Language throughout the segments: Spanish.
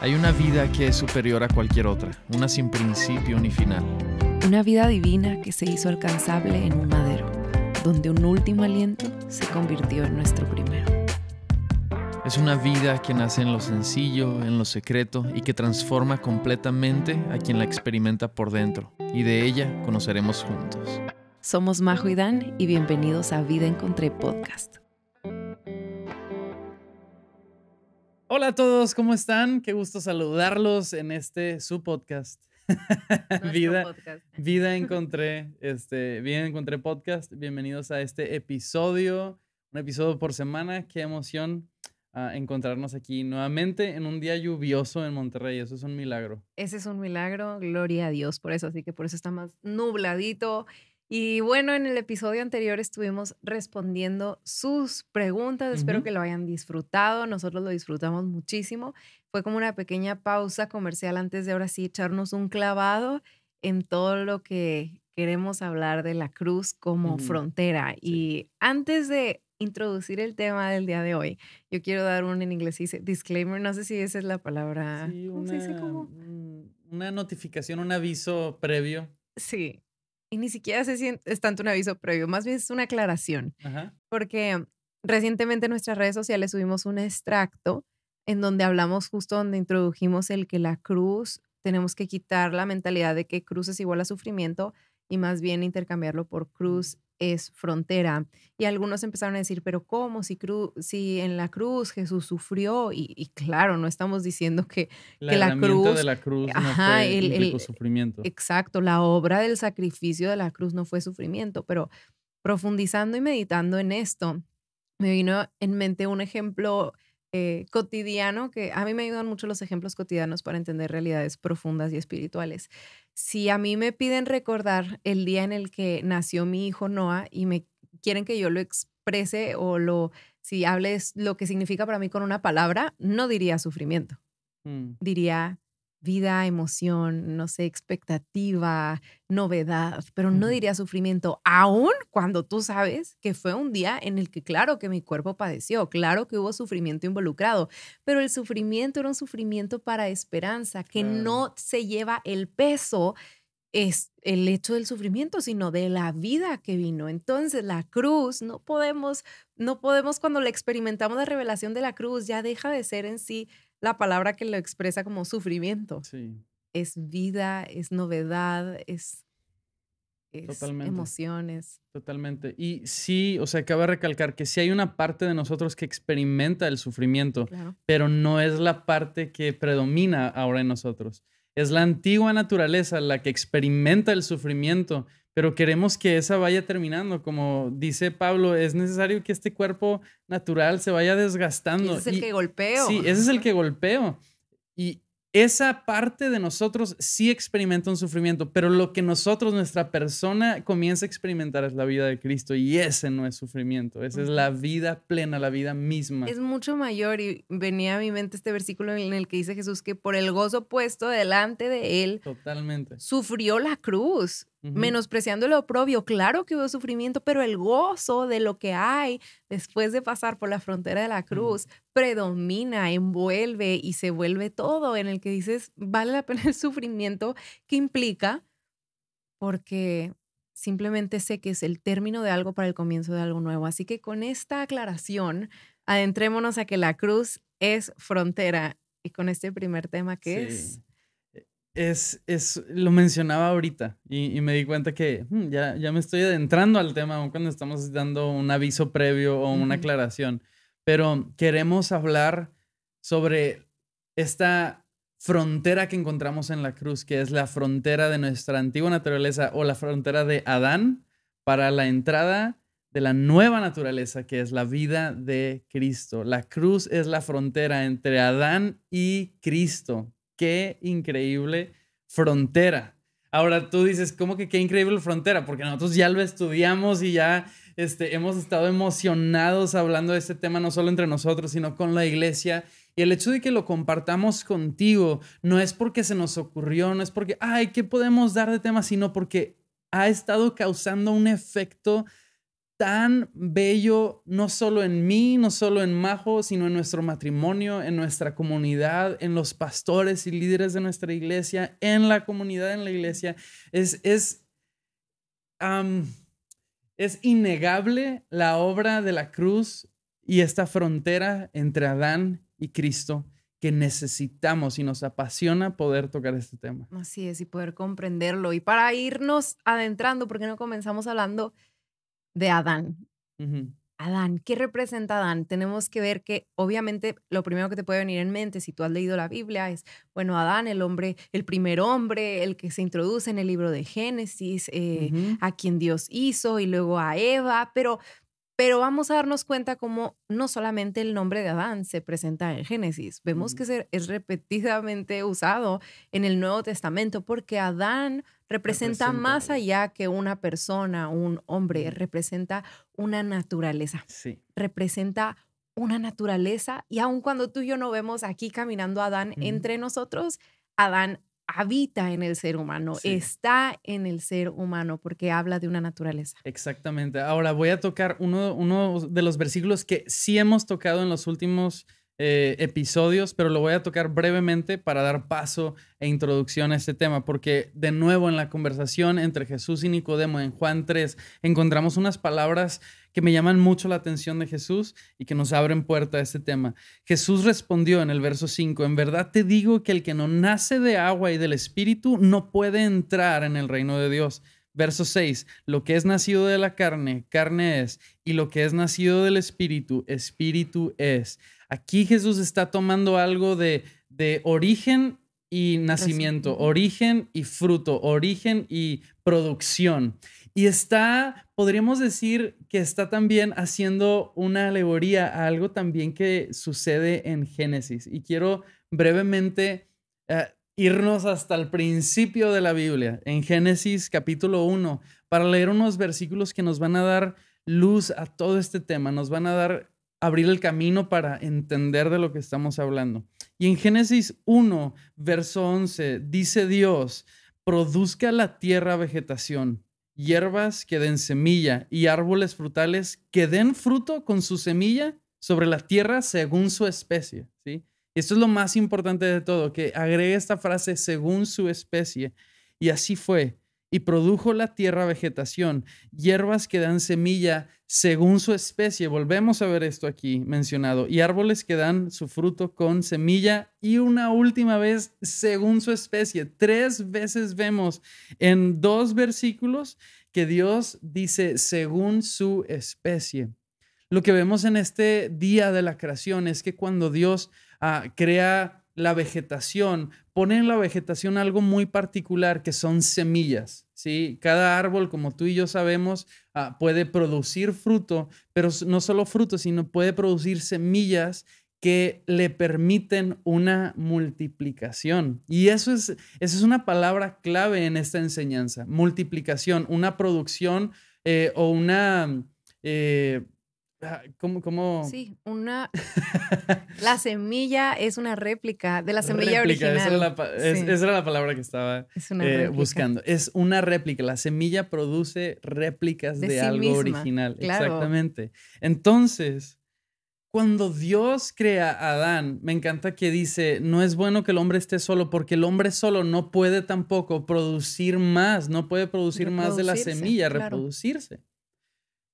Hay una vida que es superior a cualquier otra, una sin principio ni final. Una vida divina que se hizo alcanzable en un madero, donde un último aliento se convirtió en nuestro primero. Es una vida que nace en lo sencillo, en lo secreto y que transforma completamente a quien la experimenta por dentro. Y de ella conoceremos juntos. Somos Majo y Dan y bienvenidos a Vida Encontré Podcast. Hola a todos, ¿cómo están? Qué gusto saludarlos en este su podcast. vida, vida encontré, este, bien encontré podcast. Bienvenidos a este episodio, un episodio por semana. Qué emoción ah, encontrarnos aquí nuevamente en un día lluvioso en Monterrey. Eso es un milagro. Ese es un milagro, gloria a Dios por eso. Así que por eso está más nubladito y bueno, en el episodio anterior estuvimos respondiendo sus preguntas. Espero que lo hayan disfrutado. Nosotros lo disfrutamos muchísimo. Fue como una pequeña pausa comercial antes de ahora sí echarnos un clavado en todo lo que queremos hablar de la cruz como frontera. Y antes de introducir el tema del día de hoy, yo quiero dar un en inglés disclaimer. No sé si esa es la palabra. Sí, una, una notificación, un aviso previo. Sí, y ni siquiera se si es tanto un aviso previo, más bien es una aclaración. Porque recientemente en nuestras redes sociales subimos un extracto en donde hablamos justo donde introdujimos el que la cruz, tenemos que quitar la mentalidad de que cruz es igual a sufrimiento y más bien intercambiarlo por mm. cruz es frontera. Y algunos empezaron a decir, pero ¿cómo? Si, cru si en la cruz Jesús sufrió, y, claro, no estamos diciendo que la, que la cruz... de la cruz no el, el, sufrimiento. Exacto, la obra del sacrificio de la cruz no fue sufrimiento, pero profundizando y meditando en esto, me vino en mente un ejemplo eh, cotidiano, que a mí me ayudan mucho los ejemplos cotidianos para entender realidades profundas y espirituales. Si a mí me piden recordar el día en el que nació mi hijo Noah y me quieren que yo lo exprese o lo, si hables lo que significa para mí con una palabra, no diría sufrimiento, mm. diría vida, emoción, no sé, expectativa, novedad, pero no diría sufrimiento, aún cuando tú sabes que fue un día en el que claro que mi cuerpo padeció, claro que hubo sufrimiento involucrado, pero el sufrimiento era un sufrimiento para esperanza, que no se lleva el peso es el hecho del sufrimiento, sino de la vida que vino. Entonces, la cruz no podemos no podemos cuando la experimentamos la revelación de la cruz ya deja de ser en sí la palabra que lo expresa como sufrimiento. Sí. Es vida, es novedad, es, emociones. Totalmente. Y sí, o sea, cabe recalcar que sí hay una parte de nosotros que experimenta el sufrimiento, pero no es la parte que predomina ahora en nosotros. Es la antigua naturaleza la que experimenta el sufrimiento, pero queremos que esa vaya terminando. Como dice Pablo, es necesario que este cuerpo natural se vaya desgastando. Ese es el que golpeo. Sí, ese es el que golpeo. Y esa parte de nosotros sí experimenta un sufrimiento, pero lo que nosotros, nuestra persona, comienza a experimentar es la vida de Cristo y ese no es sufrimiento, esa es la vida plena, la vida misma. Es mucho mayor y venía a mi mente este versículo en el que dice Jesús que por el gozo puesto delante de él, totalmente, sufrió la cruz. Menospreciando lo propio, claro que hubo sufrimiento, pero el gozo de lo que hay después de pasar por la frontera de la cruz predomina, envuelve y se vuelve todo en el que dices, vale la pena el sufrimiento que implica, porque simplemente sé que es el término de algo para el comienzo de algo nuevo. Así que con esta aclaración, adentrémonos a que la cruz es frontera y con este primer tema que es es, lo mencionaba ahorita y, me di cuenta que hmm, ya, ya me estoy adentrando al tema, aún cuando estamos dando un aviso previo o una aclaración, pero queremos hablar sobre esta frontera que encontramos en la cruz, que es la frontera de nuestra antigua naturaleza o la frontera de Adán para la entrada de la nueva naturaleza, que es la vida de Cristo. La cruz es la frontera entre Adán y Cristo, qué increíble frontera. Ahora tú dices, ¿cómo que qué increíble frontera? Porque nosotros ya lo estudiamos y ya este, hemos estado emocionados hablando de este tema, no solo entre nosotros, sino con la iglesia. Y el hecho de que lo compartamos contigo no es porque se nos ocurrió, no es porque, ay, ¿qué podemos dar de tema? Sino porque ha estado causando un efecto tan bello, no solo en mí, no solo en Majo, sino en nuestro matrimonio, en nuestra comunidad, en los pastores y líderes de nuestra iglesia, en la comunidad, en la iglesia. Es, es, innegable la obra de la cruz y esta frontera entre Adán y Cristo que necesitamos y nos apasiona poder tocar este tema. Así es, y poder comprenderlo. Y para irnos adentrando, ¿por qué no comenzamos hablando de Adán. Adán, ¿qué representa Adán? Tenemos que ver que obviamente lo primero que te puede venir en mente si tú has leído la Biblia es, bueno, Adán, el hombre, el primer hombre, el que se introduce en el libro de Génesis, eh, a quien Dios hizo y luego a Eva, pero, pero vamos a darnos cuenta como no solamente el nombre de Adán se presenta en Génesis, vemos que se que es repetidamente usado en el Nuevo Testamento porque Adán Representa, más allá que una persona, un hombre, representa una naturaleza. Sí. Representa una naturaleza y aun cuando tú y yo no vemos aquí caminando a Adán entre nosotros, Adán habita en el ser humano, está en el ser humano porque habla de una naturaleza. Exactamente. Ahora voy a tocar uno de los versículos que sí hemos tocado en los últimos eh, episodios, pero lo voy a tocar brevemente para dar paso e introducción a este tema, porque de nuevo en la conversación entre Jesús y Nicodemo en Juan 3 encontramos unas palabras que me llaman mucho la atención de Jesús y que nos abren puerta a este tema. Jesús respondió en el verso 5, en verdad te digo que el que no nace de agua y del Espíritu no puede entrar en el reino de Dios. Verso 6, lo que es nacido de la carne, carne es, y lo que es nacido del Espíritu, Espíritu es. Aquí Jesús está tomando algo de, origen y nacimiento, origen y fruto, origen y producción. Y está, podríamos decir que está también haciendo una alegoría a algo también que sucede en Génesis. Y quiero brevemente eh, irnos hasta el principio de la Biblia, en Génesis capítulo 1, para leer unos versículos que nos van a dar luz a todo este tema, nos van a dar abrir el camino para entender de lo que estamos hablando. Y en Génesis 1, verso 11, dice Dios, produzca la tierra vegetación, hierbas que den semilla y árboles frutales que den fruto con su semilla sobre la tierra según su especie. ¿sí? Esto es lo más importante de todo, que agregue esta frase según su especie. Y así fue. Y produjo la tierra vegetación, hierbas que dan semilla según su especie. Volvemos a ver esto aquí mencionado. Y árboles que dan su fruto con semilla y una última vez según su especie. Tres veces vemos en dos versículos que Dios dice según su especie. Lo que vemos en este día de la creación es que cuando Dios ah, crea la vegetación, pone en la vegetación algo muy particular que son semillas. ¿sí? Cada árbol, como tú y yo sabemos, ah, puede producir fruto, pero no solo fruto, sino puede producir semillas que le permiten una multiplicación. Y eso es, eso es una palabra clave en esta enseñanza, multiplicación, una producción eh, o una... Eh, Ah, ¿Cómo, Sí, una. la semilla es una réplica de la semilla original. Esa era la, palabra que estaba eh, buscando. Es una réplica. La semilla produce réplicas de, algo original. Exactamente. Entonces, cuando Dios crea a Adán, me encanta que dice: No es bueno que el hombre esté solo, porque el hombre solo no puede tampoco producir más, no puede producir más de la semilla, reproducirse.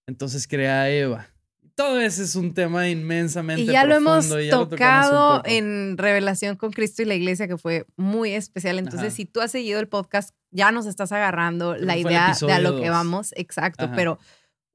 Entonces crea a Eva todo ese es un tema inmensamente y ya lo hemos tocado en Revelación con Cristo y la Iglesia, que fue muy especial. Entonces, si tú has seguido el podcast, ya nos estás agarrando la idea de a lo que vamos, exacto, pero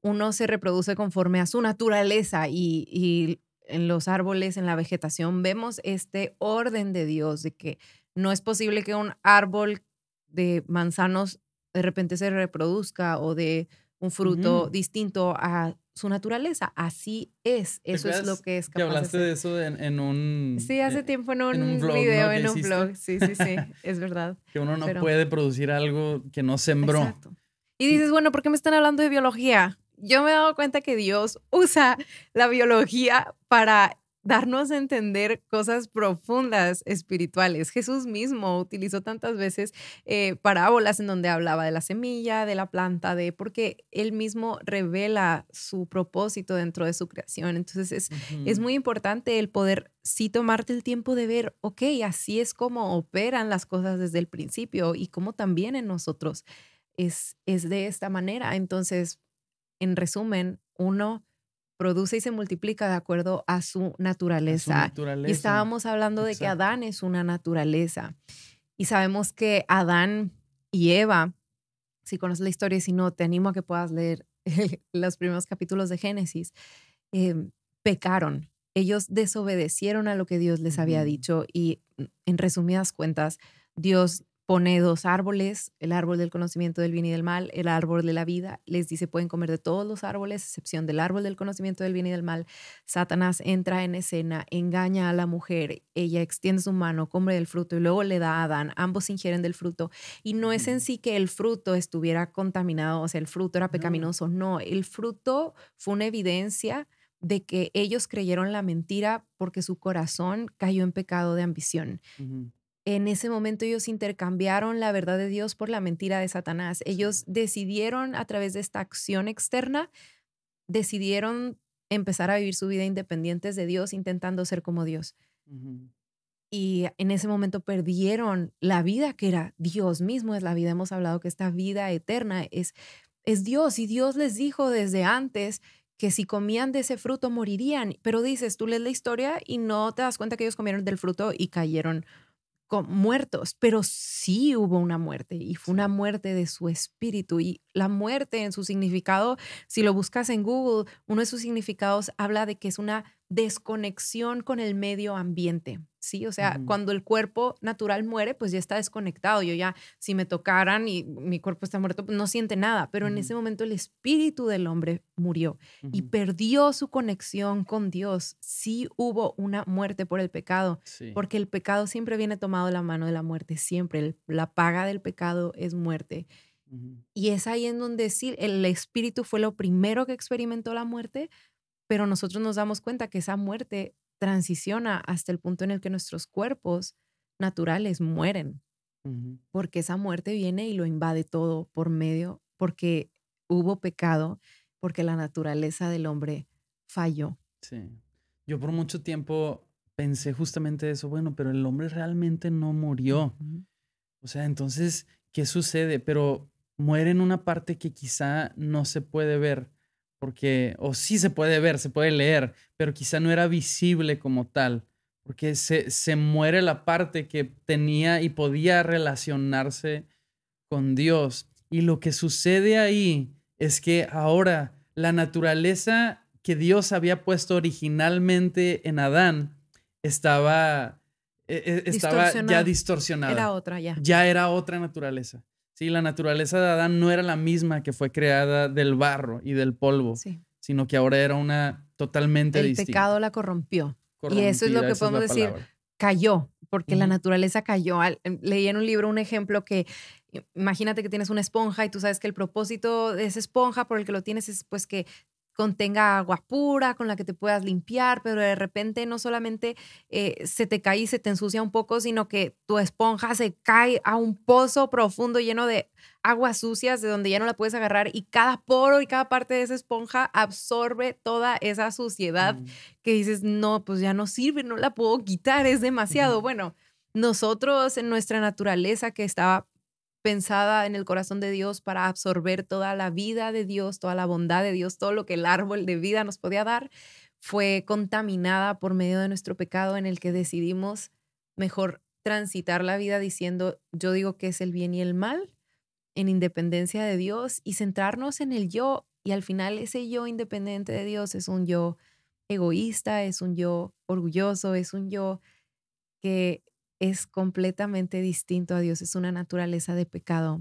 uno se reproduce conforme a su naturaleza y en los árboles, en la vegetación, vemos este orden de Dios, de que no es posible que un árbol de manzanos de repente se reproduzca o de un fruto distinto a su naturaleza. Así es, eso es lo que es capaz. Que hablaste de, eso en, un. Sí, hace eh, tiempo en un, video, en un blog. Sí, sí, sí, es verdad. Que uno no puede producir algo que no sembró. Exacto. Y dices, bueno, ¿por qué me están hablando de biología? Yo me he dado cuenta que Dios usa la biología para darnos a entender cosas profundas espirituales. Jesús mismo utilizó tantas veces eh, parábolas en donde hablaba de la semilla, de la planta, de porque él mismo revela su propósito dentro de su creación. Entonces es, es muy importante el poder sí tomarte el tiempo de ver, ok, así es como operan las cosas desde el principio y cómo también en nosotros es, es de esta manera. Entonces, en resumen, uno, produce y se multiplica de acuerdo a su naturaleza. Y estábamos hablando de que Adán es una naturaleza. Y sabemos que Adán y Eva, si conoces la historia si no, te animo a que puedas leer los primeros capítulos de Génesis, em, pecaron. Ellos desobedecieron a lo que Dios les había dicho y en resumidas cuentas, Dios pone dos árboles, el árbol del conocimiento del bien y del mal, el árbol de la vida, les dice pueden comer de todos los árboles, excepción del árbol del conocimiento del bien y del mal. Satanás entra en escena, engaña a la mujer, ella extiende su mano, come del fruto y luego le da a Adán, ambos ingieren del fruto. Y no es en sí que el fruto estuviera contaminado, o sea, el fruto era pecaminoso, no, el fruto fue una evidencia de que ellos creyeron la mentira porque su corazón cayó en pecado de ambición en ese momento ellos intercambiaron la verdad de Dios por la mentira de Satanás. Ellos decidieron a través de esta acción externa, decidieron empezar a vivir su vida independientes de Dios, intentando ser como Dios. Y en ese momento perdieron la vida que era Dios mismo, es la vida, hemos hablado que esta vida eterna es, es Dios y Dios les dijo desde antes que si comían de ese fruto morirían, pero dices, tú lees la historia y no te das cuenta que ellos comieron del fruto y cayeron muertos, pero sí hubo una muerte y fue una muerte de su espíritu. Y la muerte en su significado, si lo buscas en Google, uno de sus significados habla de que es una desconexión con el medio ambiente. ¿sí? O sea, cuando el cuerpo natural muere, pues ya está desconectado. Yo ya, si me tocaran y mi cuerpo está muerto, pues, no siente nada. Pero en ese momento el espíritu del hombre murió y perdió su conexión con Dios. Sí hubo una muerte por el pecado, porque el pecado siempre viene tomado la mano de la muerte, siempre. la paga del pecado es muerte. Y es ahí en donde decir el espíritu fue lo primero que experimentó la muerte, pero nosotros nos damos cuenta que esa muerte transiciona hasta el punto en el que nuestros cuerpos naturales mueren, porque esa muerte viene y lo invade todo por medio, porque hubo pecado, porque la naturaleza del hombre falló. Sí. Yo por mucho tiempo pensé justamente eso, bueno, pero el hombre realmente no murió. O sea, entonces, ¿qué sucede? Pero muere en una parte que quizá no se puede ver porque, o sí se puede ver, se puede leer, pero quizá no era visible como tal, porque se, muere la parte que tenía y podía relacionarse con Dios. Y lo que sucede ahí es que ahora la naturaleza que Dios había puesto originalmente en Adán estaba, e, e, estaba ya distorsionada. Era otra ya. Ya era otra naturaleza. Sí, la naturaleza de Adán no era la misma que fue creada del barro y del polvo, sino que ahora era una totalmente distinta. El pecado la corrompió. y eso es lo que podemos decir, cayó, porque la naturaleza cayó. Em, leí en un libro un ejemplo que imagínate que tienes una esponja y tú sabes que el propósito de esa esponja por el que lo tienes es pues que contenga agua pura con la que te puedas limpiar, pero de repente no solamente eh, se te cae y se te ensucia un poco, sino que tu esponja se cae a un pozo profundo lleno de aguas sucias de donde ya no la puedes agarrar y cada poro y cada parte de esa esponja absorbe toda esa suciedad mm. que dices, no, pues ya no sirve, no la puedo quitar, es demasiado. Bueno, nosotros en nuestra naturaleza que estaba pensada en el corazón de Dios para absorber toda la vida de Dios, toda la bondad de Dios, todo lo que el árbol de vida nos podía dar, fue contaminada por medio de nuestro pecado en el que decidimos mejor transitar la vida diciendo yo digo que es el bien y el mal en independencia de Dios y centrarnos en el yo y al final ese yo independiente de Dios es un yo egoísta, es un yo orgulloso, es un yo que es completamente distinto a Dios, es una naturaleza de pecado,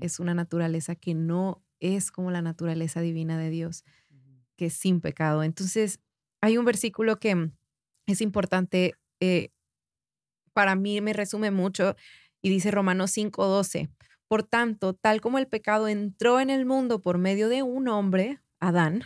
es una naturaleza que no es como la naturaleza divina de Dios, que es sin pecado. Entonces, hay un versículo que mm, es importante, eh, para mí me resume mucho, y dice Romanos 5:12, por tanto, tal como el pecado entró en el mundo por medio de un hombre, Adán,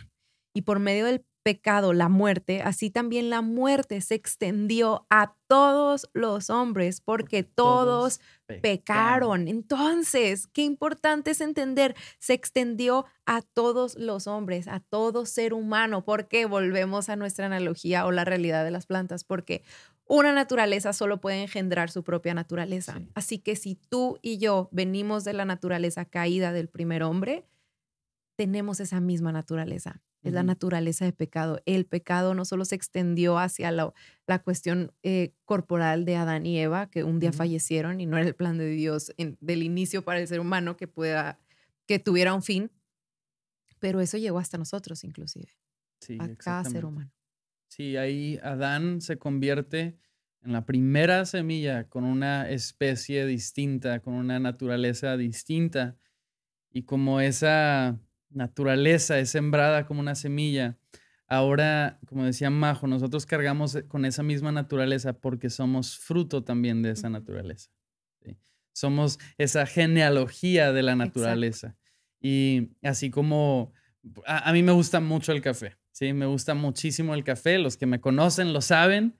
y por medio del pecado, la muerte, así también la muerte se extendió a todos los hombres porque todos, pecaron. Entonces, qué importante es entender, se extendió a todos los hombres, a todo ser humano, porque volvemos a nuestra analogía o la realidad de las plantas, porque una naturaleza solo puede engendrar su propia naturaleza. Así que si tú y yo venimos de la naturaleza caída del primer hombre, tenemos esa misma naturaleza es la naturaleza de pecado. El pecado no solo se extendió hacia la, cuestión eh, corporal de Adán y Eva, que un día fallecieron y no era el plan de Dios del inicio para el ser humano que, pueda, que tuviera un fin, pero eso llegó hasta nosotros inclusive, sí, a cada ser humano. Sí, ahí Adán se convierte en la primera semilla con una especie distinta, con una naturaleza distinta. Y como esa naturaleza es sembrada como una semilla. Ahora, como decía Majo, nosotros cargamos eh, con esa misma naturaleza porque somos fruto también de esa naturaleza. Somos esa genealogía de la naturaleza. Y así como a, mí me gusta mucho el café, ¿sí? Me gusta muchísimo el café, los que me conocen lo saben.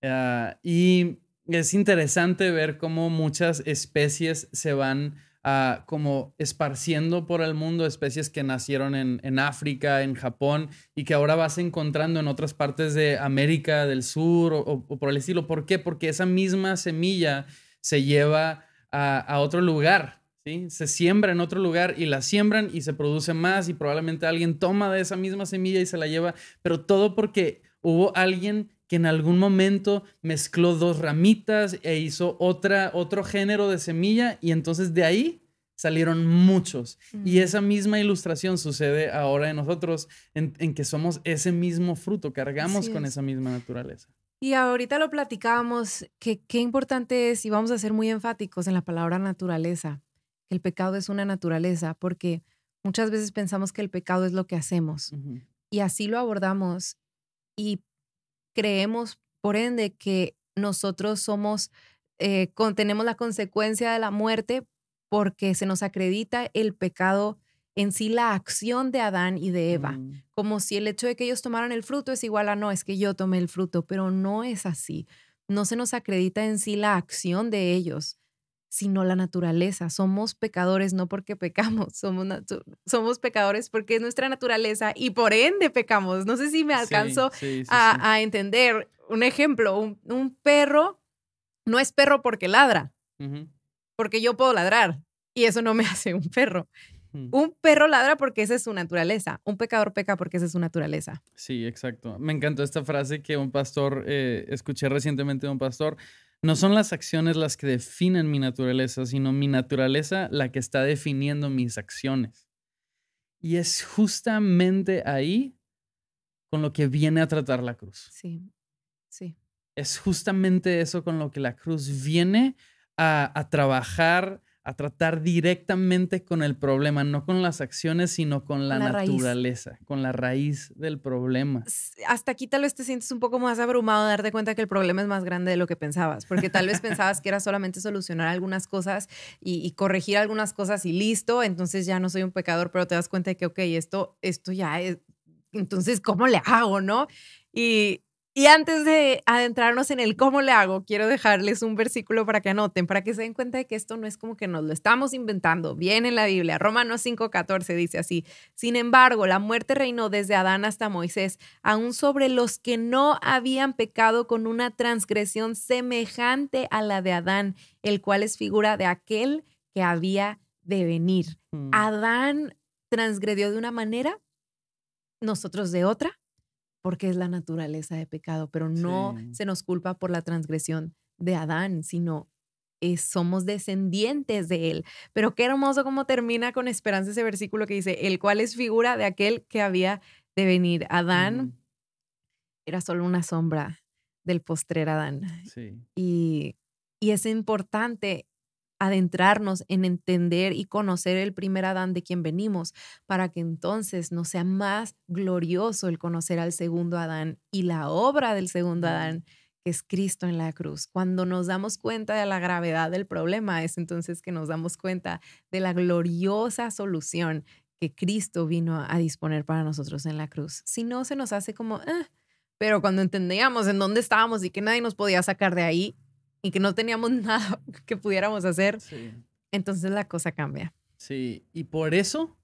Ah, y es interesante ver cómo muchas especies se van Ah, como esparciendo por el mundo especies que nacieron en, África, en Japón, y que ahora vas encontrando en otras partes de América del Sur o, por el estilo. ¿Por qué? Porque esa misma semilla se lleva a, a otro lugar, ¿Sí? Se siembra en otro lugar y la siembran y se produce más y probablemente alguien toma de esa misma semilla y se la lleva, pero todo porque hubo alguien que en algún momento mezcló dos ramitas e hizo otra, otro género de semilla y entonces de ahí salieron muchos. Y esa misma ilustración sucede ahora en nosotros, en, que somos ese mismo fruto, cargamos con esa misma naturaleza. Y ahorita lo platicábamos, que qué importante es, y vamos a ser muy enfáticos en la palabra naturaleza, el pecado es una naturaleza, porque muchas veces pensamos que el pecado es lo que hacemos, y así lo abordamos, y creemos, por ende, que nosotros somos, eh, tenemos la consecuencia de la muerte porque se nos acredita el pecado en sí, la acción de Adán y de Eva, mm. como si el hecho de que ellos tomaran el fruto es igual a no, es que yo tomé el fruto, pero no es así. No se nos acredita en sí la acción de ellos, sino la naturaleza. Somos pecadores no porque pecamos, somos, somos pecadores porque es nuestra naturaleza y por ende pecamos. No sé si me alcanzo a, entender. Un ejemplo, un, perro no es perro porque ladra, porque yo puedo ladrar y eso no me hace un perro. Un perro ladra porque esa es su naturaleza. Un pecador peca porque esa es su naturaleza. Sí, exacto. Me encantó esta frase que un pastor, eh, escuché recientemente de un pastor, no son las acciones las que definen mi naturaleza, sino mi naturaleza la que está definiendo mis acciones. Y es justamente ahí con lo que viene a tratar la cruz. Sí, sí. Es justamente eso con lo que la cruz viene a, a trabajar a tratar directamente con el problema, no con las acciones, sino con la, naturaleza, con la raíz del problema. Hasta aquí tal vez te sientes un poco más abrumado de darte cuenta que el problema es más grande de lo que pensabas, porque tal vez pensabas que era solamente solucionar algunas cosas y, corregir algunas cosas y listo, entonces ya no soy un pecador, pero te das cuenta de que, ok, esto, esto ya es, entonces, ¿cómo le hago, no? Y y antes de adentrarnos en el cómo le hago, quiero dejarles un versículo para que anoten, para que se den cuenta de que esto no es como que nos lo estamos inventando. Bien en la Biblia, Romanos 5:14 dice así, sin embargo, la muerte reinó desde Adán hasta Moisés, aún sobre los que no habían pecado con una transgresión semejante a la de Adán, el cual es figura de aquel que había de venir. Mm. Adán transgredió de una manera, nosotros de otra porque es la naturaleza de pecado, pero no se nos culpa por la transgresión de Adán, sino somos descendientes de él. Pero qué hermoso cómo termina con esperanza ese versículo que dice, el cual es figura de aquel que había de venir. Adán era solo una sombra del postrer Adán. Sí. Y, y es importante adentrarnos en entender y conocer el primer Adán de quien venimos, para que entonces no sea más glorioso el conocer al segundo Adán y la obra del segundo Adán, que es Cristo en la cruz. Cuando nos damos cuenta de la gravedad del problema, es entonces que nos damos cuenta de la gloriosa solución que Cristo vino a disponer para nosotros en la cruz. Si no, se nos hace como, ah", pero cuando entendíamos en dónde estábamos y que nadie nos podía sacar de ahí, y que no teníamos nada que pudiéramos hacer, entonces la cosa cambia. Sí, y por eso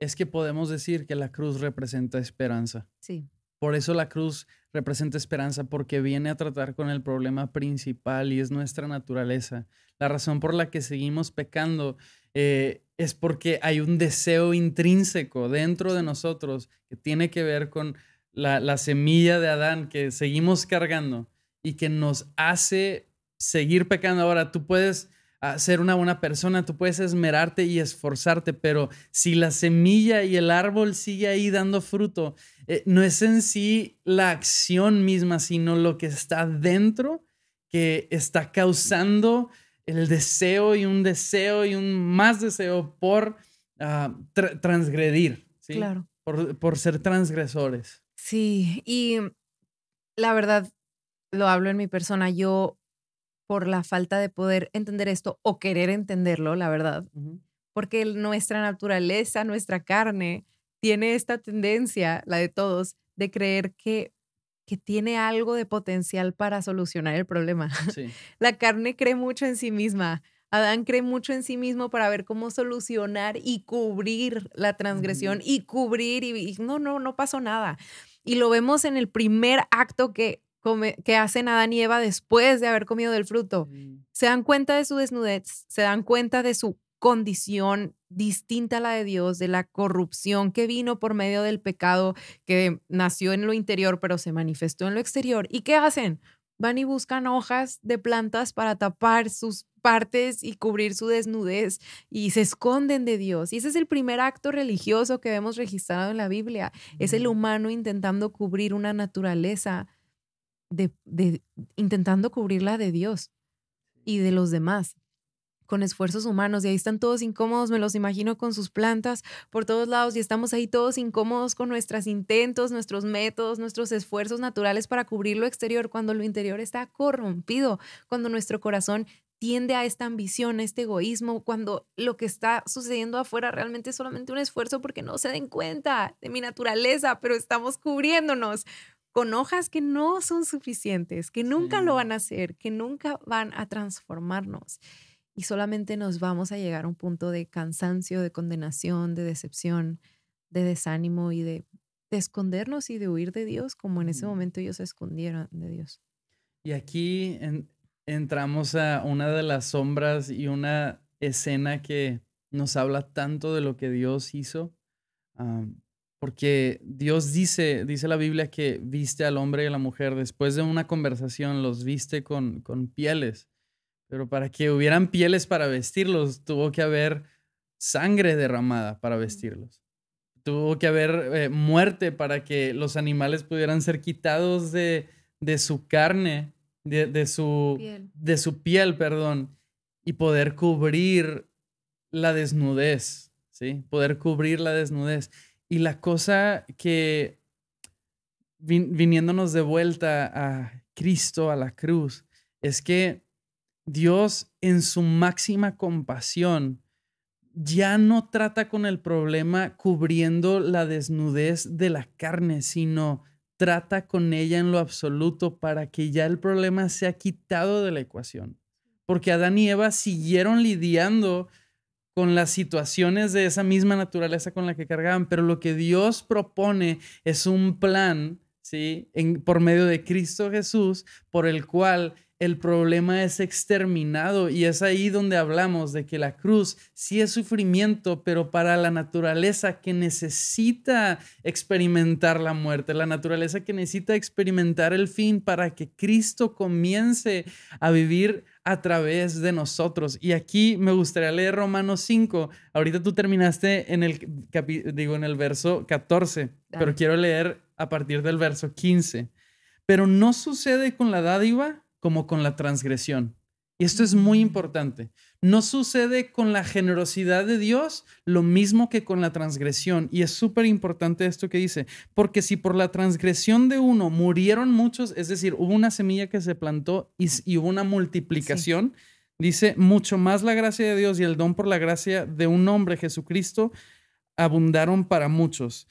es que podemos decir que la cruz representa esperanza. Sí. Por eso la cruz representa esperanza, porque viene a tratar con el problema principal y es nuestra naturaleza. La razón por la que seguimos pecando eh, es porque hay un deseo intrínseco dentro de nosotros que tiene que ver con la, la semilla de Adán que seguimos cargando y que nos hace seguir pecando. Ahora, tú puedes ah, ser una buena persona, tú puedes esmerarte y esforzarte, pero si la semilla y el árbol sigue ahí dando fruto, eh, no es en sí la acción misma, sino lo que está dentro que está causando el deseo y un deseo y un más deseo por ah, transgredir, claro. por, por ser transgresores. Sí, y la verdad, lo hablo en mi persona, yo por la falta de poder entender esto o querer entenderlo, la verdad, porque nuestra naturaleza, nuestra carne, tiene esta tendencia, la de todos, de creer que, que tiene algo de potencial para solucionar el problema. La carne cree mucho en sí misma. Adán cree mucho en sí mismo para ver cómo solucionar y cubrir la transgresión y cubrir y no, no, no pasó nada. Y lo vemos en el primer acto que que hacen Adán y Eva después de haber comido del fruto. Mm. Se dan cuenta de su desnudez, se dan cuenta de su condición distinta a la de Dios, de la corrupción que vino por medio del pecado que nació en lo interior pero se manifestó en lo exterior. ¿Y qué hacen? Van y buscan hojas de plantas para tapar sus partes y cubrir su desnudez y se esconden de Dios. Y ese es el primer acto religioso que vemos registrado en la Biblia. Es el mm. humano intentando cubrir una naturaleza de, intentando cubrirla de Dios y de los demás con esfuerzos humanos y ahí están todos incómodos, me los imagino con sus plantas por todos lados y estamos ahí todos incómodos con nuestros intentos, nuestros métodos, nuestros esfuerzos naturales para cubrir lo exterior cuando lo interior está corrompido, cuando nuestro corazón tiende a esta ambición, a este egoísmo, cuando lo que está sucediendo afuera realmente es solamente un esfuerzo porque no se den cuenta de mi naturaleza, pero estamos cubriéndonos con hojas que no son suficientes, que nunca lo van a hacer, que nunca van a transformarnos. Y solamente nos vamos a llegar a un punto de cansancio, de condenación, de decepción, de desánimo y de, escondernos y de huir de Dios, como en ese momento ellos se escondieron de Dios. Y aquí entramos a una de las sombras y una escena que nos habla tanto de lo que Dios hizo. Porque Dios dice, dice la Biblia que viste al hombre y a la mujer, después de una conversación los viste con, con pieles, pero para que hubieran pieles para vestirlos, tuvo que haber sangre derramada para vestirlos. Tuvo que haber eh, muerte para que los animales pudieran ser quitados de, de su carne, de, su, de su piel, perdón, y poder cubrir la desnudez, ¿sí? Poder cubrir la desnudez. Y la cosa que viniéndonos de vuelta a Cristo, a la cruz, es que Dios en su máxima compasión ya no trata con el problema cubriendo la desnudez de la carne, sino trata con ella en lo absoluto para que ya el problema sea quitado de la ecuación. Porque Adán y Eva siguieron lidiando con las situaciones de esa misma naturaleza con la que cargaban, pero lo que Dios propone es un plan, ¿sí? En, por medio de Cristo Jesús, por el cual el problema es exterminado y es ahí donde hablamos de que la cruz sí es sufrimiento, pero para la naturaleza que necesita experimentar la muerte, la naturaleza que necesita experimentar el fin para que Cristo comience a vivir a través de nosotros. Y aquí me gustaría leer Romanos 5. Ahorita tú terminaste en el, digo, en el verso 14, pero quiero leer a partir del verso 15. Pero no sucede con la dádiva como con la transgresión. Y esto es muy mm. importante. No sucede con la generosidad de Dios lo mismo que con la transgresión. Y es súper importante esto que dice, porque si por la transgresión de uno murieron muchos, es decir, hubo una semilla que se plantó y, hubo una multiplicación, dice, mucho más la gracia de Dios y el don por la gracia de un hombre, Jesucristo, abundaron para muchos.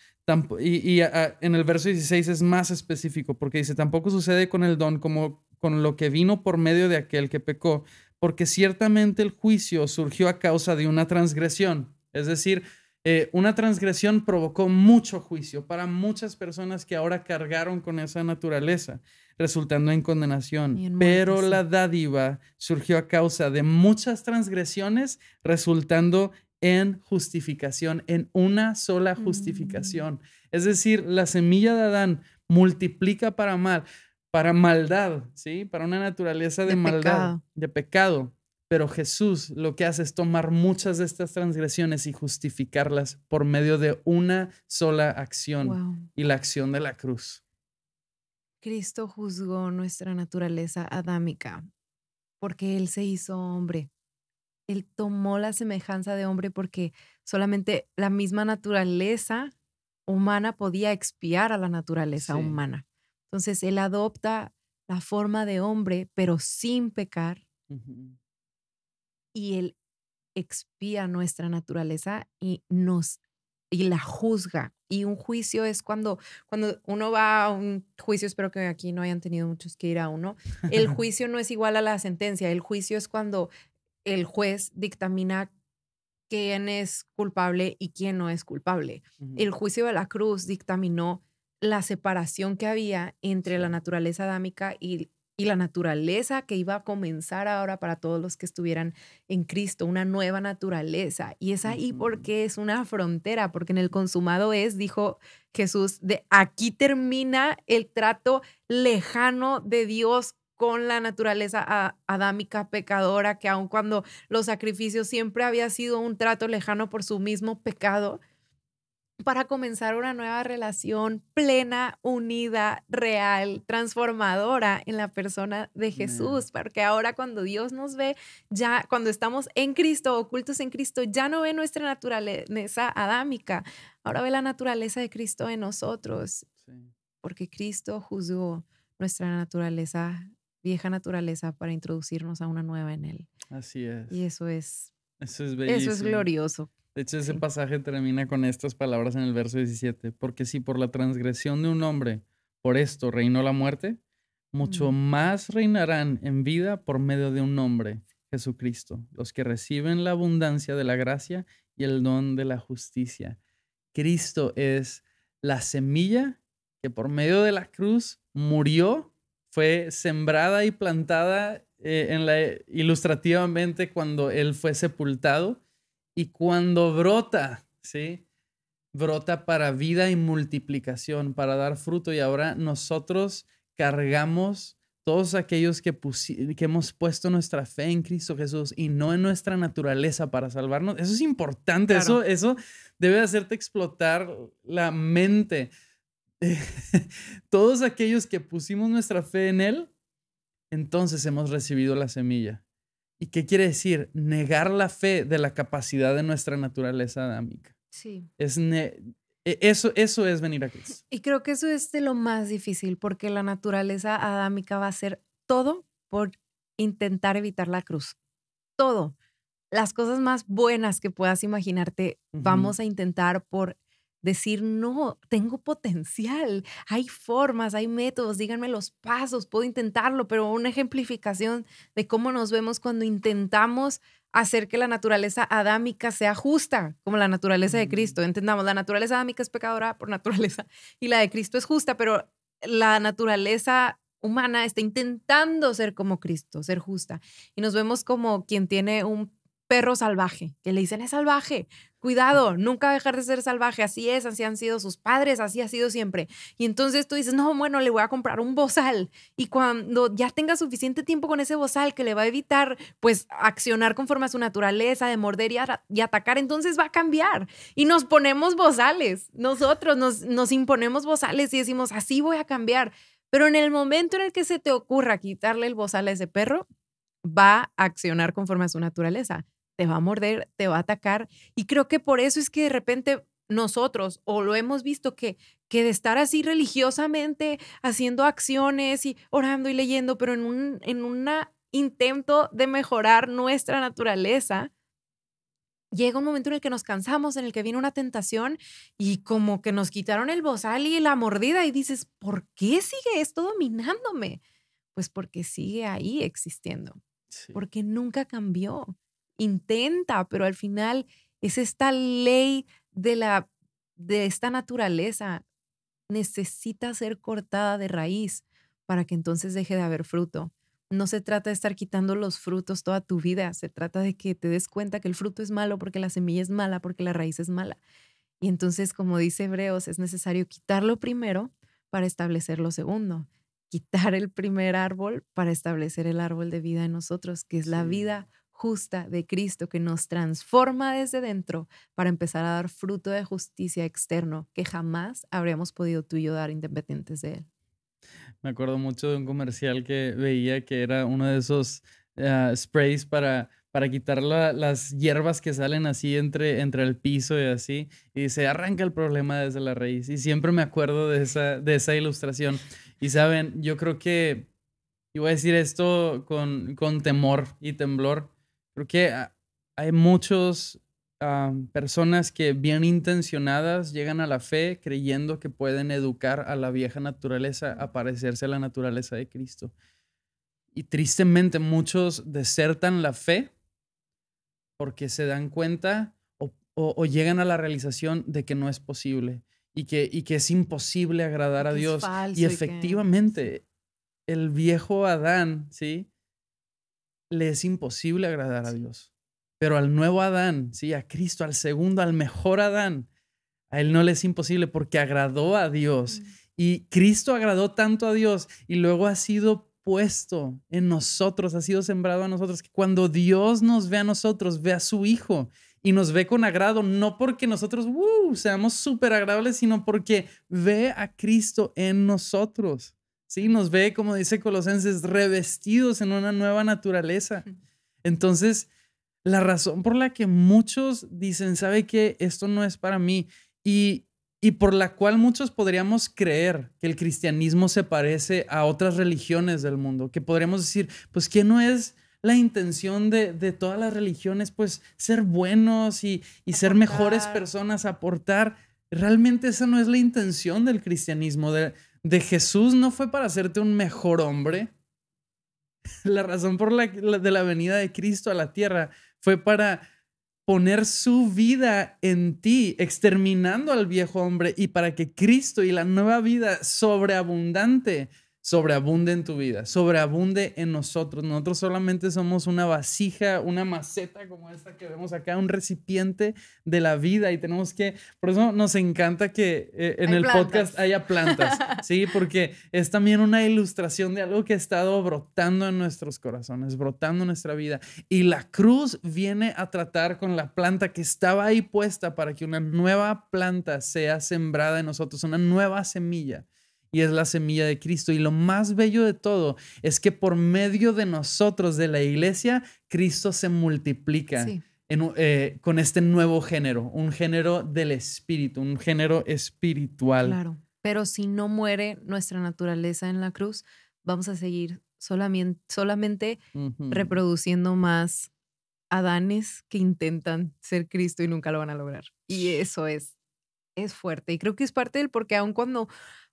y, en el verso 16 es más específico porque dice, tampoco sucede con el don como con lo que vino por medio de aquel que pecó, porque ciertamente el juicio surgió a causa de una transgresión. Es decir, eh, una transgresión provocó mucho juicio para muchas personas que ahora cargaron con esa naturaleza, resultando en condenación. Pero la dádiva surgió a causa de muchas transgresiones, resultando en justificación, en una sola mm. justificación. Es decir, la semilla de Adán multiplica para mal para maldad, ¿sí? Para una naturaleza de, maldad, de pecado. Pero Jesús lo que hace es tomar muchas de estas transgresiones y justificarlas por medio de una sola acción y la acción de la cruz. Cristo juzgó nuestra naturaleza adámica porque Él se hizo hombre. Él tomó la semejanza de hombre porque solamente la misma naturaleza humana podía expiar a la naturaleza humana. Entonces él adopta la forma de hombre, pero sin pecar. Y él expía nuestra naturaleza y nos y la juzga. Y un juicio es cuando, cuando uno va a un juicio, espero que aquí no hayan tenido muchos que ir a uno, el juicio no es igual a la sentencia, el juicio es cuando el juez dictamina quién es culpable y quién no es culpable. El juicio de la cruz dictaminó la separación que había entre la naturaleza adámica y, y la naturaleza que iba a comenzar ahora para todos los que estuvieran en Cristo, una nueva naturaleza. Y es ahí porque es una frontera, porque en el consumado es, dijo Jesús, de aquí termina el trato lejano de Dios con la naturaleza adámica pecadora, que aun cuando los sacrificios siempre había sido un trato lejano por su mismo pecado, para comenzar una nueva relación plena, unida, real, transformadora en la persona de mm. Jesús, porque ahora cuando Dios nos ve, ya cuando estamos en Cristo, ocultos en Cristo, ya no ve nuestra naturaleza adámica, ahora ve la naturaleza de Cristo en nosotros, porque Cristo juzgó nuestra naturaleza, vieja naturaleza, para introducirnos a una nueva en Él. Así es. Y eso es. Eso es bellísimo. Eso es glorioso. De hecho, ese pasaje termina con estas palabras en el verso 17, porque si por la transgresión de un hombre, por esto reinó la muerte, mucho más reinarán en vida por medio de un hombre, Jesucristo, los que reciben la abundancia de la gracia y el don de la justicia. Cristo es la semilla que por medio de la cruz murió, fue sembrada y plantada eh, en la, ilustrativamente cuando él fue sepultado y cuando brota, ¿sí? Brota para vida y multiplicación, para dar fruto. Y ahora nosotros cargamos todos aquellos que, que hemos puesto nuestra fe en Cristo Jesús y no en nuestra naturaleza para salvarnos. Eso es importante, eso, eso debe hacerte explotar la mente. todos aquellos que pusimos nuestra fe en Él, entonces hemos recibido la semilla. ¿Y qué quiere decir? Negar la fe de la capacidad de nuestra naturaleza adámica. Sí. Es e-, eso, eso es venir a Cristo. Y creo que eso es de lo más difícil, porque la naturaleza adámica va a hacer todo por intentar evitar la cruz. Todo. Las cosas más buenas que puedas imaginarte, vamos a intentar por decir, no, tengo potencial, hay formas, hay métodos, díganme los pasos, puedo intentarlo, pero una ejemplificación de cómo nos vemos cuando intentamos hacer que la naturaleza adámica sea justa, como la naturaleza de mm. Cristo. Entendamos, la naturaleza adámica es pecadora por naturaleza y la de Cristo es justa, pero la naturaleza humana está intentando ser como Cristo, ser justa. Y nos vemos como quien tiene un perro salvaje, que le dicen es salvaje, cuidado, nunca dejar de ser salvaje, así es, así han sido sus padres, así ha sido siempre. Y entonces tú dices, no, bueno, le voy a comprar un bozal y cuando ya tenga suficiente tiempo con ese bozal que le va a evitar pues accionar conforme a su naturaleza de morder y, atacar, entonces va a cambiar. Y nos ponemos bozales, nosotros nos, nos imponemos bozales y decimos, así voy a cambiar. Pero en el momento en el que se te ocurra quitarle el bozal a ese perro, va a accionar conforme a su naturaleza te va a morder, te va a atacar. Y creo que por eso es que de repente nosotros, o lo hemos visto, que, que de estar así religiosamente haciendo acciones y orando y leyendo, pero en un en una intento de mejorar nuestra naturaleza, llega un momento en el que nos cansamos, en el que viene una tentación y como que nos quitaron el bozal y la mordida y dices, ¿por qué sigue esto dominándome? Pues porque sigue ahí existiendo, porque nunca cambió intenta, pero al final es esta ley de, la, de esta naturaleza. Necesita ser cortada de raíz para que entonces deje de haber fruto. No se trata de estar quitando los frutos toda tu vida, se trata de que te des cuenta que el fruto es malo porque la semilla es mala, porque la raíz es mala. Y entonces, como dice Hebreos, es necesario quitar lo primero para establecer lo segundo, quitar el primer árbol para establecer el árbol de vida en nosotros, que es la vida justa de Cristo que nos transforma desde dentro para empezar a dar fruto de justicia externo que jamás habríamos podido tú y yo dar independientes de Él. Me acuerdo mucho de un comercial que veía que era uno de esos ah, sprays para, para quitar las hierbas que salen así entre, entre el piso y así. Y dice, arranca el problema desde la raíz. Y siempre me acuerdo de esa, de esa ilustración. Y saben, yo creo que, y voy a decir esto con, con temor y temblor, porque hay muchas ah, personas que bien intencionadas llegan a la fe creyendo que pueden educar a la vieja naturaleza a parecerse a la naturaleza de Cristo. Y tristemente muchos desertan la fe porque se dan cuenta o, llegan a la realización de que no es posible y que, y que es imposible agradar a Dios. Y efectivamente, el viejo Adán, ¿sí? le es imposible agradar a Dios. Pero al nuevo Adán, sí, a Cristo, al segundo, al mejor Adán, a él no le es imposible porque agradó a Dios. Mm. Y Cristo agradó tanto a Dios y luego ha sido puesto en nosotros, ha sido sembrado a nosotros, que cuando Dios nos ve a nosotros, ve a su Hijo y nos ve con agrado, no porque nosotros ¡uh! seamos súper agradables, sino porque ve a Cristo en nosotros. ¿sí? Nos ve, como dice Colosenses, revestidos en una nueva naturaleza. Entonces, la razón por la que muchos dicen, ¿sabe que Esto no es para mí. Y, por la cual muchos podríamos creer que el cristianismo se parece a otras religiones del mundo, que podríamos decir, pues, ¿qué no es? la intención de, todas las religiones, pues ser buenos y, y ser mejores personas, aportar. Realmente esa no es la intención del cristianismo. De, de Jesús no fue para hacerte un mejor hombre. La razón por de la venida de Cristo a la tierra fue para poner su vida en ti, exterminando al viejo hombre y para que Cristo y la nueva vida sobreabundante sobreabunde en tu vida, sobreabunde en nosotros. Nosotros solamente somos una vasija, una maceta como esta que vemos acá, un recipiente de la vida y tenemos que, por eso nos encanta que eh, en el podcast haya plantas, ¿sí? Porque es también una ilustración de algo que ha estado brotando en nuestros corazones, brotando en nuestra vida. Y la cruz viene a tratar con la planta que estaba ahí puesta para que una nueva planta sea sembrada en nosotros, una nueva semilla y es la semilla de Cristo. Y lo más bello de todo es que por medio de nosotros, de la iglesia, Cristo se multiplica eh, con este nuevo género, un género del espíritu, un género espiritual. Claro, pero si no muere nuestra naturaleza en la cruz, vamos a seguir solamente, solamente reproduciendo más Adanes que intentan ser Cristo y nunca lo van a lograr. Y eso es, es fuerte. Y creo que es parte del porque aun cuando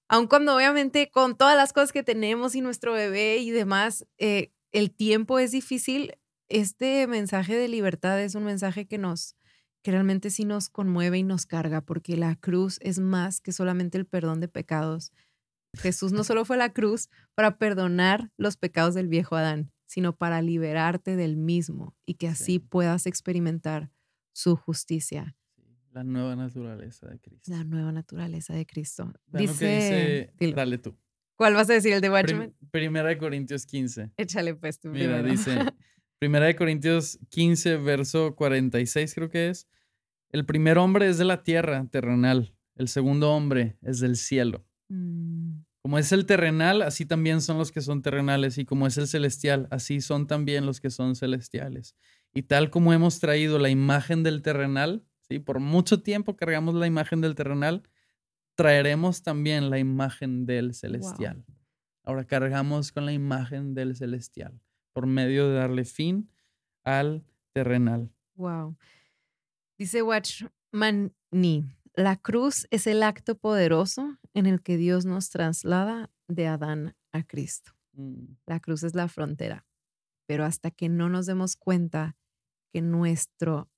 aun cuando obviamente con todas las cosas que tenemos y nuestro bebé y demás, eh, el tiempo es difícil, este mensaje de libertad es un mensaje que nos que realmente sí nos conmueve y nos carga, porque la cruz es más que solamente el perdón de pecados. Jesús no solo fue la cruz para perdonar los pecados del viejo Adán, sino para liberarte del mismo y que así puedas experimentar su justicia. La nueva naturaleza de Cristo. La nueva naturaleza de Cristo. Dice, dale tú. ¿Cuál vas a decir, el de Watchmen? primera de Corintios 15. Échale pues tú. Mira, dice, Primera de Corintios 15, verso 46 creo que es. El primer hombre es de la tierra terrenal, el segundo hombre es del cielo. Mm. Como es el terrenal, así también son los que son terrenales, y como es el celestial, así son también los que son celestiales. Y tal como hemos traído la imagen del terrenal, ¿sí? Por mucho tiempo cargamos la imagen del terrenal, traeremos también la imagen del celestial. Ahora cargamos con la imagen del celestial por medio de darle fin al terrenal. Wow. Dice Ni, la cruz es el acto poderoso en el que Dios nos traslada de Adán a Cristo. Mm. La cruz es la frontera, pero hasta que no nos demos cuenta que nuestro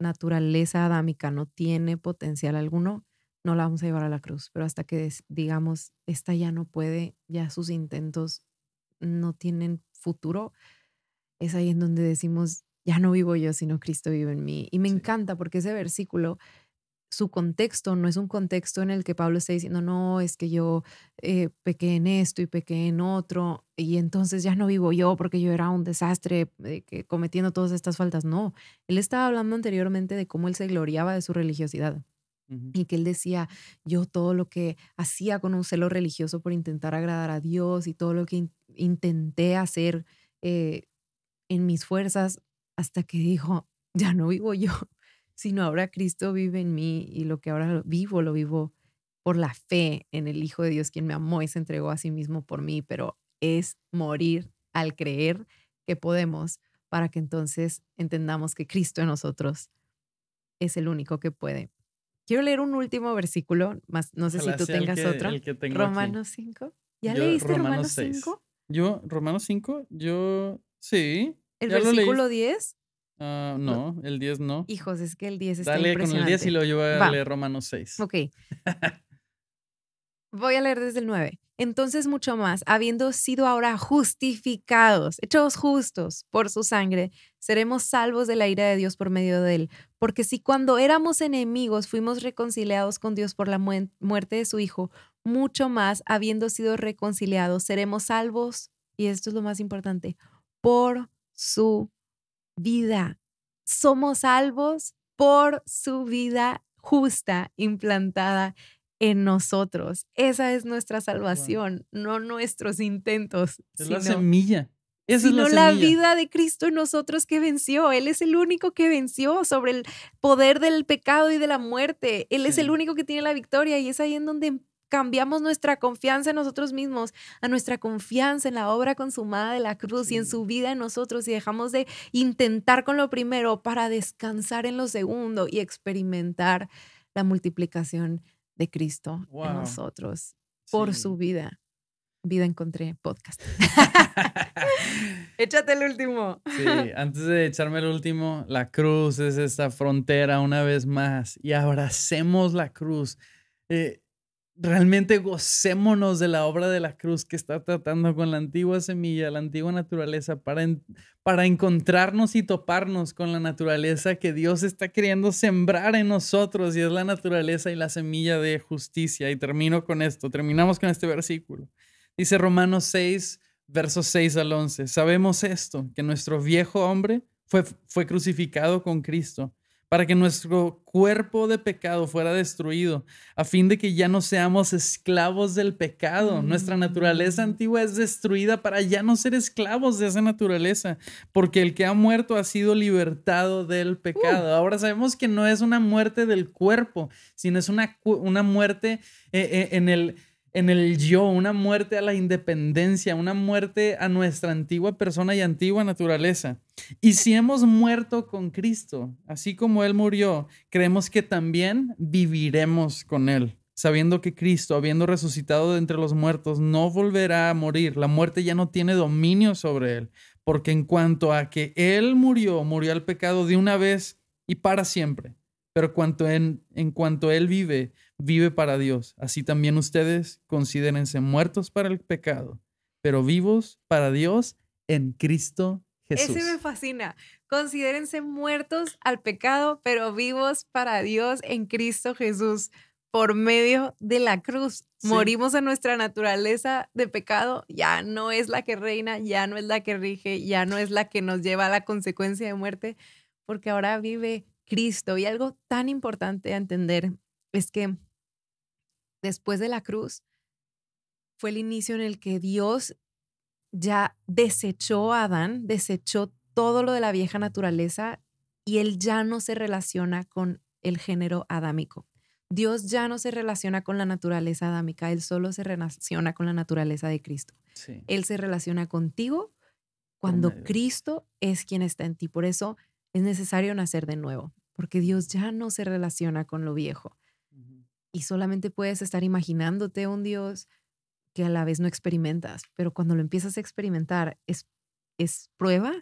naturaleza adámica no tiene potencial alguno, no la vamos a llevar a la cruz. Pero hasta que digamos, esta ya no puede, ya sus intentos no tienen futuro, es ahí en donde decimos, ya no vivo yo, sino Cristo vive en mí. Y me encanta porque ese versículo su contexto no es un contexto en el que Pablo está diciendo, no, es que yo eh, pequé en esto y pequé en otro, y entonces ya no vivo yo porque yo era un desastre eh, que, cometiendo todas estas faltas. No, él estaba hablando anteriormente de cómo él se gloriaba de su religiosidad. Y que él decía, yo todo lo que hacía con un celo religioso por intentar agradar a Dios y todo lo que intenté hacer eh, en mis fuerzas, hasta que dijo, ya no vivo yo, sino ahora Cristo vive en mí y lo que ahora vivo lo vivo por la fe en el Hijo de Dios, quien me amó y se entregó a sí mismo por mí, pero es morir al creer que podemos para que entonces entendamos que Cristo en nosotros es el único que puede. Quiero leer un último versículo, más no sé si tú tengas que, otro. Romanos 5. ¿Ya leíste Romanos 5? Yo, Romanos 5, yo sí. ¿El versículo 10? Ah, no, el 10 no. Hijos, es que el 10 está Dale con el 10 y lo lleva a leer Romanos 6. Ok. voy a leer desde el 9. Entonces mucho más, habiendo sido ahora justificados, hechos justos por su sangre, seremos salvos de la ira de Dios por medio de él. Porque si cuando éramos enemigos fuimos reconciliados con Dios por la muerte de su Hijo, mucho más, habiendo sido reconciliados, seremos salvos, y esto es lo más importante, por su vida. Somos salvos por su vida justa implantada en nosotros. Esa es nuestra salvación, no nuestros intentos. Es la semilla. Esa sino es la, vida de Cristo en nosotros que venció. Él es el único que venció sobre el poder del pecado y de la muerte. Él es el único que tiene la victoria y es ahí en donde cambiamos nuestra confianza en nosotros mismos a nuestra confianza en la obra consumada de la cruz y en su vida en nosotros y dejamos de intentar con lo primero para descansar en lo segundo y experimentar la multiplicación de Cristo en nosotros por su vida. Vida encontré podcast. Échate el último. Sí, antes de echarme el último, la cruz es esta frontera una vez más y abracemos la cruz. Eh, realmente gocémonos de la obra de la cruz que está tratando con la antigua semilla, la antigua naturaleza, para, para encontrarnos y toparnos con la naturaleza que Dios está queriendo sembrar en nosotros, y es la naturaleza y la semilla de justicia. Y termino con esto, terminamos con este versículo. Dice Romanos 6, versos 6 al 11, sabemos esto, que nuestro viejo hombre fue, fue crucificado con Cristo para que nuestro cuerpo de pecado fuera destruido, a fin de que ya no seamos esclavos del pecado. Nuestra naturaleza mm. antigua es destruida para ya no ser esclavos de esa naturaleza, porque el que ha muerto ha sido libertado del pecado. Uh. Ahora sabemos que no es una muerte del cuerpo, sino es una, una muerte eh, eh, en el en el yo, una muerte a la independencia, una muerte a nuestra antigua persona y antigua naturaleza. Y si hemos muerto con Cristo, así como Él murió, creemos que también viviremos con Él, sabiendo que Cristo, habiendo resucitado de entre los muertos, no volverá a morir. La muerte ya no tiene dominio sobre Él, porque en cuanto a que Él murió, murió al pecado de una vez y para siempre. Pero cuanto en cuanto Él vive, vive para Dios. Así también ustedes considérense muertos para el pecado, pero vivos para Dios en Cristo Jesús. Ese me fascina. Considérense muertos al pecado, pero vivos para Dios en Cristo Jesús por medio de la cruz. Morimos a nuestra naturaleza de pecado, ya no es la que reina, ya no es la que rige, ya no es la que nos lleva a la consecuencia de muerte, porque ahora vive Cristo. Y algo tan importante a entender es que después de la cruz fue el inicio en el que Dios ya desechó a Adán, desechó todo lo de la vieja naturaleza y él ya no se relaciona con el género adámico. Dios ya no se relaciona con la naturaleza adámica, él solo se relaciona con la naturaleza de Cristo. Él se relaciona contigo cuando Cristo es quien está en ti. Por eso es necesario nacer de nuevo, porque Dios ya no se relaciona con lo viejo y solamente puedes estar imaginándote un Dios que a la vez no experimentas, pero cuando lo empiezas a experimentar es, es prueba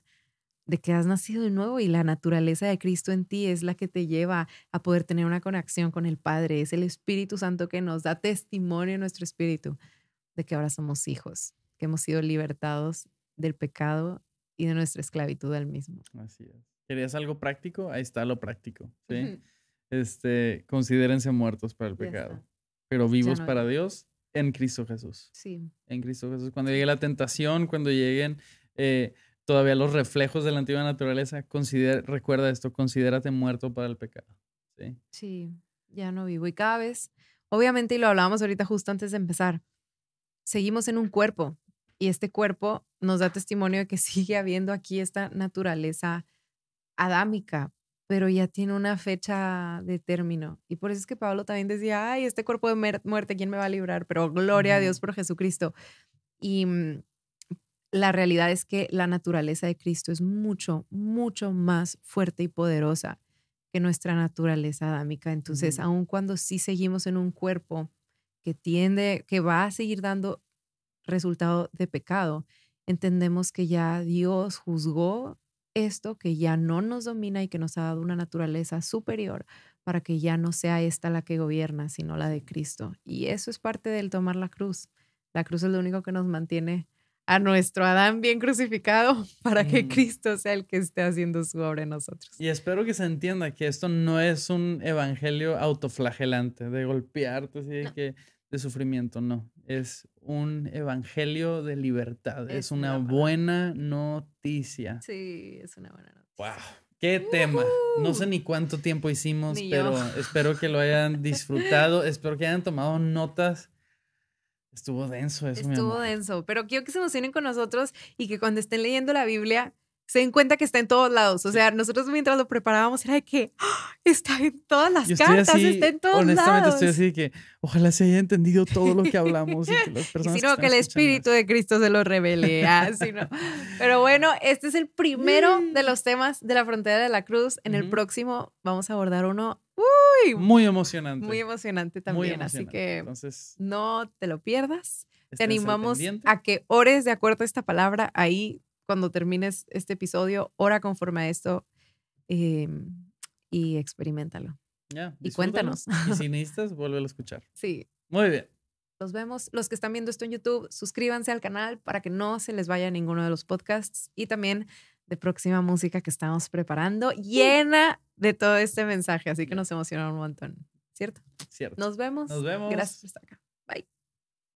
de que has nacido de nuevo y la naturaleza de Cristo en ti es la que te lleva a poder tener una conexión con el Padre. Es el Espíritu Santo que nos da testimonio en nuestro espíritu de que ahora somos hijos, que hemos sido libertados del pecado y de nuestra esclavitud al mismo. Así es. ¿Querías algo práctico? Ahí está lo práctico. ¿sí? este, considérense muertos para el pecado, pero vivos para Dios en Cristo Jesús. Sí. En Cristo Jesús. Cuando llegue la tentación, cuando lleguen eh, todavía los reflejos de la antigua naturaleza, considera, recuerda esto, considérate muerto para el pecado. Sí. Sí, ya no vivo. Y cada vez, obviamente, y lo hablábamos ahorita justo antes de empezar, seguimos en un cuerpo y este cuerpo nos da testimonio de que sigue habiendo aquí esta naturaleza adámica, pero ya tiene una fecha de término. Y por eso es que Pablo también decía, ay, este cuerpo de muerte, ¿quién me va a librar? Pero gloria a Dios por Jesucristo. Y mm, la realidad es que la naturaleza de Cristo es mucho, mucho más fuerte y poderosa que nuestra naturaleza adámica. Entonces, aun cuando sí seguimos en un cuerpo que tiende, que va a seguir dando resultado de pecado, entendemos que ya Dios juzgó esto que ya no nos domina y que nos ha dado una naturaleza superior para que ya no sea esta la que gobierna, sino la de Cristo. Y eso es parte del tomar la cruz. La cruz es lo único que nos mantiene a nuestro Adán bien crucificado para que mm. Cristo sea el que esté haciendo su obra en nosotros. Y espero que se entienda que esto no es un evangelio autoflagelante de golpearte, así de que de sufrimiento, no. Es un evangelio de libertad. Es, una, buena noticia. Sí, es una buena noticia. ¡Wow! ¡Qué tema! No sé ni cuánto tiempo hicimos, pero espero que lo hayan disfrutado. espero que hayan tomado notas. Estuvo denso eso, Estuvo denso, pero quiero que se emocionen con nosotros y que cuando estén leyendo la Biblia se den cuenta que está en todos lados. O sea, nosotros mientras lo preparábamos era de que ¡ah! está en todas las cartas, está en todos lados. Honestamente, estoy así de que ojalá se haya entendido todo lo que hablamos y que las personas. no, que, el Espíritu de Cristo se lo revele. Ah, Pero bueno, este es el primero de los temas de la frontera de la cruz. En el próximo vamos a abordar uno. muy emocionante. Muy emocionante también. Así que no te lo pierdas. Te animamos a que ores de acuerdo a esta palabra ahí cuando termines este episodio, ora conforme a esto em, y experimentalo. y cuéntanos. Y si necesitas, vuelve a escuchar. Sí. Muy bien. Los vemos. Los que están viendo esto en YouTube, suscríbanse al canal para que no se les vaya ninguno de los podcasts y también de próxima música que estamos preparando, llena de todo este mensaje. Así que nos emociona un montón. ¿Cierto? Cierto. Nos vemos. Nos vemos. Gracias por acá. Bye.